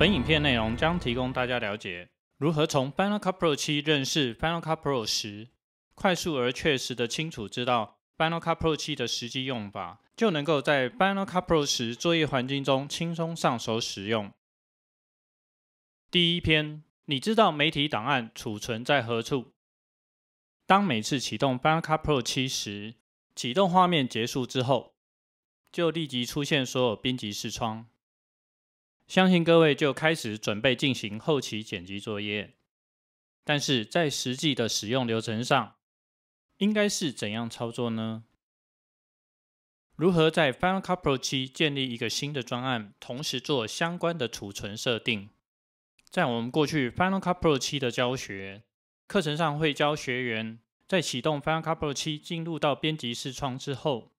本影片内容将提供大家了解如何从 Final Cut Pro 7认识 Final Cut Pro 10，快速而确实的清楚知道 Final Cut Pro 七的实际用法，就能够在 Final Cut Pro 10作业环境中轻松上手使用。第一篇，你知道媒体档案储存在何处？当每次启动 Final Cut Pro 7时，启动画面结束之后，就立即出现所有编辑视窗。相信各位就开始准备进行后期剪辑作业，但是在实际的使用流程上，应该是怎样操作呢？如何在 Final Cut Pro 7建立一个新的专案，同时做相关的储存设定？在我们过去 Final Cut Pro 7的教学课程上，会教学员在启动 Final Cut Pro 7进入到编辑视窗之后，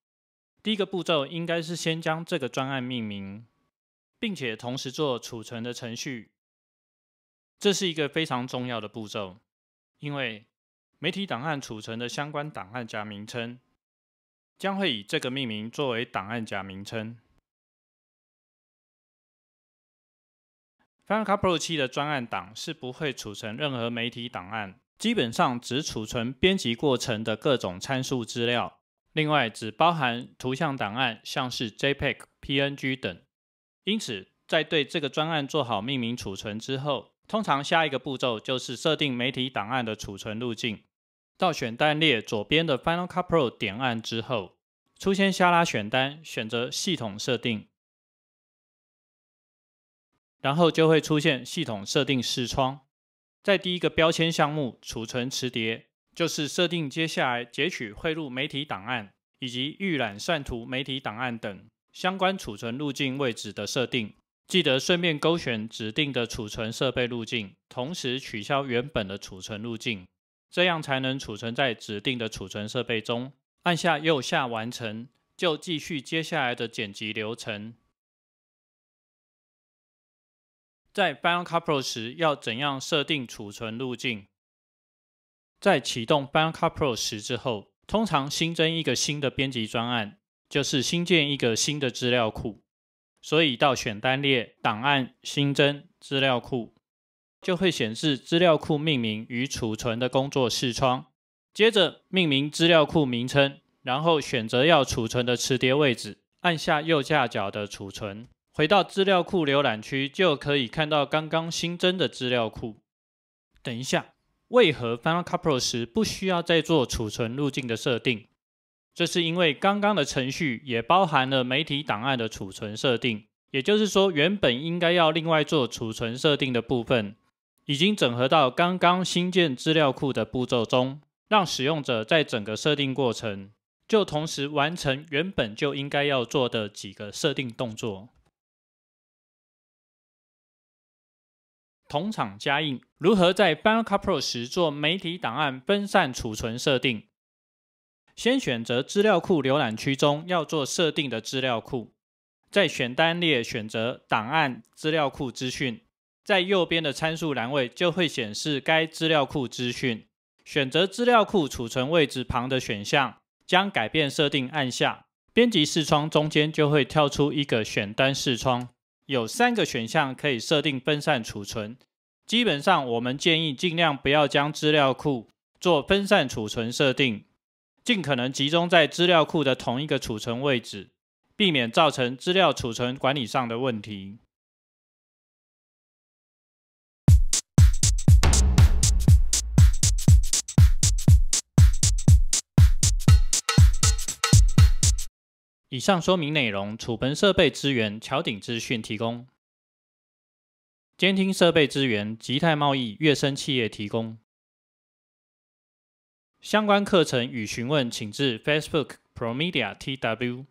第一个步骤应该是先将这个专案命名。并且同时做储存的程序，这是一个非常重要的步骤，因为媒体档案储存的相关档案夹名称将会以这个命名作为档案夹名称。Final Cut Pro 七的专案档是不会储存任何媒体档案，基本上只储存编辑过程的各种参数资料，另外只包含图像档案，像是 JPEG、PNG 等。因此，在对这个专案做好命名储存之后，通常下一个步骤就是设定媒体档案的储存路径。到选单列左边的 Final Cut Pro 点按之后，出现下拉选单，选择系统设定，然后就会出现系统设定视窗。在第一个标签项目储存磁碟，就是设定接下来截取、汇入媒体档案以及预览、算图媒体档案等。相关储存路径位置的设定，记得顺便勾选指定的储存设备路径，同时取消原本的储存路径，这样才能储存在指定的储存设备中。按下右下完成，就继续接下来的剪辑流程。在 Final Cut Pro 时要怎样设定储存路径？在启动 Final Cut Pro 时之后，通常新增一个新的编辑专案。就是新建一个新的资料库，所以到选单列档案新增资料库，就会显示资料库命名与储存的工作视窗。接着命名资料库名称，然后选择要储存的磁碟位置，按下右下角的储存。回到资料库浏览区，就可以看到刚刚新增的资料库。等一下，为何 Final Cut Pro 时不需要再做储存路径的设定？这是因为刚刚的程序也包含了媒体档案的储存设定，也就是说，原本应该要另外做储存设定的部分，已经整合到刚刚新建资料库的步骤中，让使用者在整个设定过程就同时完成原本就应该要做的几个设定动作。同厂加印如何在 Final Cut Pro 时做媒体档案分散储存设定？先选择资料库浏览区中要做设定的资料库，在选单列选择档案资料库资讯，在右边的参数栏位就会显示该资料库资讯。选择资料库储存位置旁的选项，将改变设定，按下编辑视窗中间就会跳出一个选单视窗，有三个选项可以设定分散储存。基本上，我们建议尽量不要将资料库做分散储存设定。尽可能集中在资料库的同一个储存位置，避免造成资料储存管理上的问题。以上说明内容，储存设备资源桥顶资讯提供，监听设备资源吉泰贸易跃升企业提供。相关课程与询问，请至 Facebook Promedia TW。